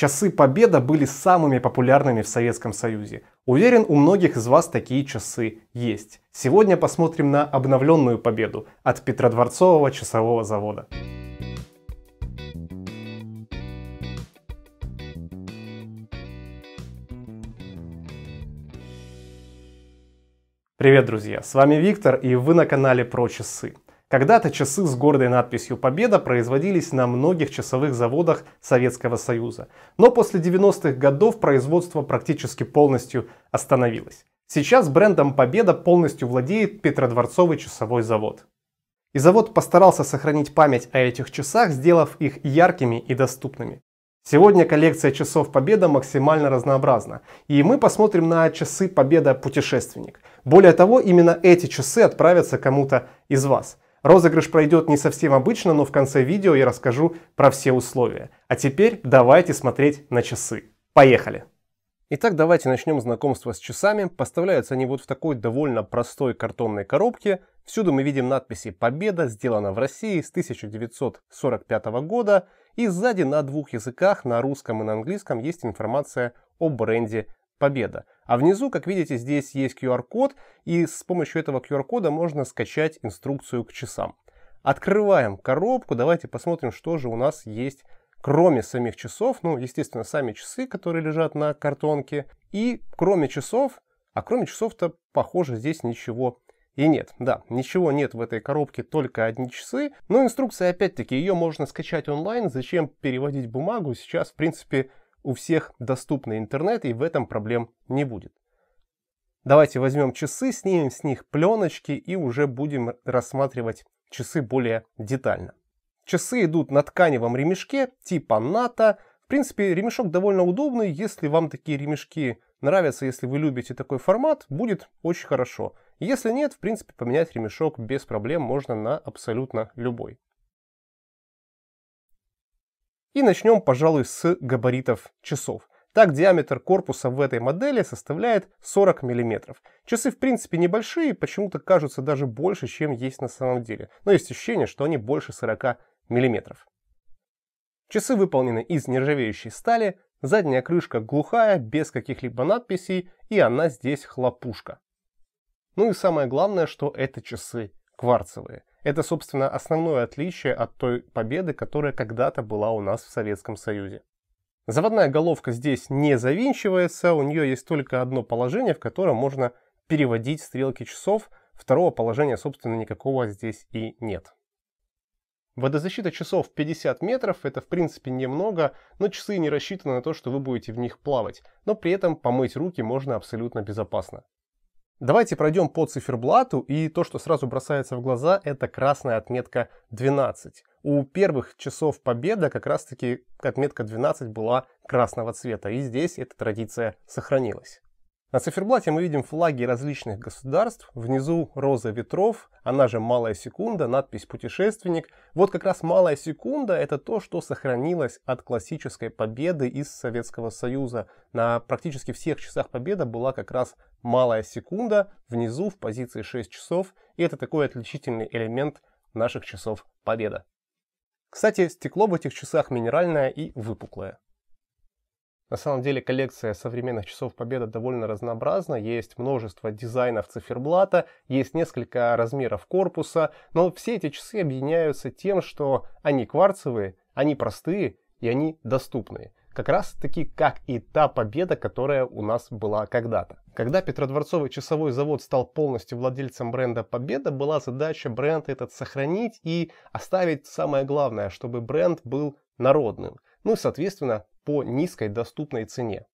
Часы Победа были самыми популярными в Советском Союзе. Уверен, у многих из вас такие часы есть. Сегодня посмотрим на обновленную Победу от Петродворцового часового завода. Привет, друзья! С вами Виктор, и вы на канале Про часы. Когда-то часы с гордой надписью «Победа» производились на многих часовых заводах Советского Союза. Но после 90-х годов производство практически полностью остановилось. Сейчас брендом «Победа» полностью владеет Петродворцовый часовой завод. И завод постарался сохранить память о этих часах, сделав их яркими и доступными. Сегодня коллекция часов Победа максимально разнообразна, и мы посмотрим на часы Победа Путешественник. Более того, именно эти часы отправятся кому-то из вас – Розыгрыш пройдет не совсем обычно, но в конце видео я расскажу про все условия. А теперь давайте смотреть на часы. Поехали! Итак, давайте начнем знакомство с часами. Поставляются они вот в такой довольно простой картонной коробке. Всюду мы видим надписи «Победа сделана в России с 1945 года». И сзади на двух языках, на русском и на английском, есть информация о бренде победа. А внизу, как видите, здесь есть QR-код, и с помощью этого QR-кода можно скачать инструкцию к часам. Открываем коробку, давайте посмотрим, что же у нас есть кроме самих часов, ну, естественно, сами часы, которые лежат на картонке, и кроме часов, а кроме часов-то, похоже, здесь ничего и нет, да, ничего нет в этой коробке, только одни часы. Но инструкция, опять-таки, ее можно скачать онлайн. Зачем переводить бумагу? Сейчас, в принципе, у всех доступный интернет, и в этом проблем не будет. Давайте возьмем часы, снимем с них пленочки и уже будем рассматривать часы более детально. Часы идут на тканевом ремешке типа НАТО. В принципе, ремешок довольно удобный. Если вам такие ремешки нравятся, если вы любите такой формат, будет очень хорошо. Если нет, в принципе, поменять ремешок без проблем можно на абсолютно любой. И начнем, пожалуй, с габаритов часов. Так, диаметр корпуса в этой модели составляет 40 мм. Часы, в принципе, небольшие, почему-то кажутся даже больше, чем есть на самом деле. Но есть ощущение, что они больше 40 мм. Часы выполнены из нержавеющей стали, задняя крышка глухая, без каких-либо надписей, и она здесь хлопушка. Ну и самое главное, что это часы кварцевые. Это, собственно, основное отличие от той победы, которая когда-то была у нас в Советском Союзе. Заводная головка здесь не завинчивается, у нее есть только одно положение, в котором можно переводить стрелки часов, второго положения, собственно, никакого здесь и нет. Водозащита часов 50 метров, это в принципе немного, но часы не рассчитаны на то, что вы будете в них плавать, но при этом помыть руки можно абсолютно безопасно. Давайте пройдем по циферблату, и то, что сразу бросается в глаза, это красная отметка 12. У первых часов победа как раз-таки отметка 12 была красного цвета, и здесь эта традиция сохранилась. На циферблате мы видим флаги различных государств, внизу роза ветров, она же малая секунда, надпись «Путешественник». Вот как раз малая секунда – это то, что сохранилось от классической победы из Советского Союза. На практически всех часах победа была как раз малая секунда, внизу в позиции 6 часов, и это такой отличительный элемент наших часов победа. Кстати, стекло в этих часах минеральное и выпуклое. На самом деле коллекция современных часов Победа довольно разнообразна. Есть множество дизайнов циферблата, есть несколько размеров корпуса, но все эти часы объединяются тем, что они кварцевые, они простые и они доступные. Как раз таки, как и та победа, которая у нас была когда-то. Когда Петродворцовый часовой завод стал полностью владельцем бренда Победа, была задача бренд этот сохранить и оставить самое главное, чтобы бренд был народным ну и, соответственно, по низкой доступной цене.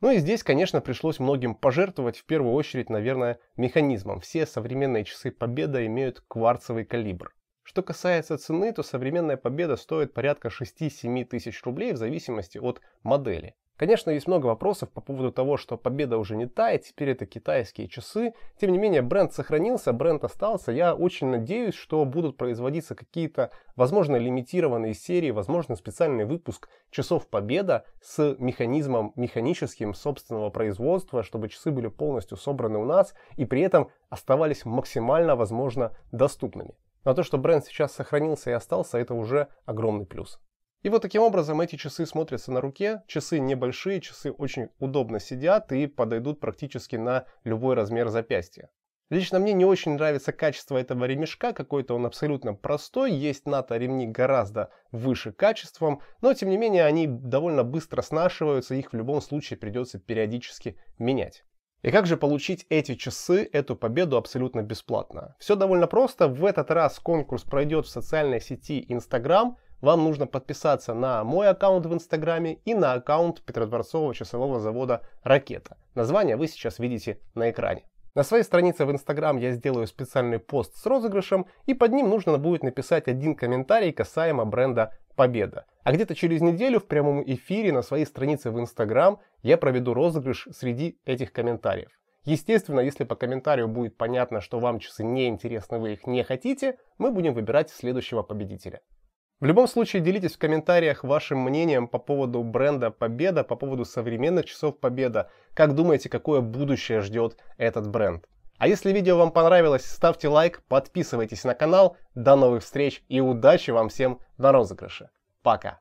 Ну и здесь, конечно, пришлось многим пожертвовать, в первую очередь, наверное, механизмом. Все современные часы Победа имеют кварцевый калибр. Что касается цены, то современная Победа стоит порядка 6-7 тысяч рублей в зависимости от модели. Конечно, есть много вопросов по поводу того, что победа уже не та, и теперь это китайские часы. Тем не менее, бренд сохранился, бренд остался. Я очень надеюсь, что будут производиться какие-то, возможно, лимитированные серии, возможно, специальный выпуск часов победа с механизмом механическим собственного производства, чтобы часы были полностью собраны у нас и при этом оставались максимально, возможно, доступными. Но то, что бренд сейчас сохранился и остался, это уже огромный плюс. И вот таким образом эти часы смотрятся на руке. Часы небольшие, часы очень удобно сидят и подойдут практически на любой размер запястья. Лично мне не очень нравится качество этого ремешка, какой-то он абсолютно простой, есть НАТО ремни гораздо выше качеством, но тем не менее они довольно быстро снашиваются, их в любом случае придется периодически менять. И как же получить эти часы, эту победу абсолютно бесплатно? Все довольно просто, в этот раз конкурс пройдет в социальной сети Instagram, вам нужно подписаться на мой аккаунт в Инстаграме и на аккаунт Петродворцового часового завода «Ракета». Название вы сейчас видите на экране. На своей странице в Инстаграм я сделаю специальный пост с розыгрышем, и под ним нужно будет написать один комментарий касаемо бренда «Победа». А где-то через неделю в прямом эфире на своей странице в Инстаграм я проведу розыгрыш среди этих комментариев. Естественно, если по комментарию будет понятно, что вам часы не интересны, вы их не хотите, мы будем выбирать следующего победителя. В любом случае, делитесь в комментариях вашим мнением по поводу бренда Победа, по поводу современных часов Победа. Как думаете, какое будущее ждет этот бренд? А если видео вам понравилось, ставьте лайк, подписывайтесь на канал. До новых встреч и удачи вам всем на розыгрыше. Пока!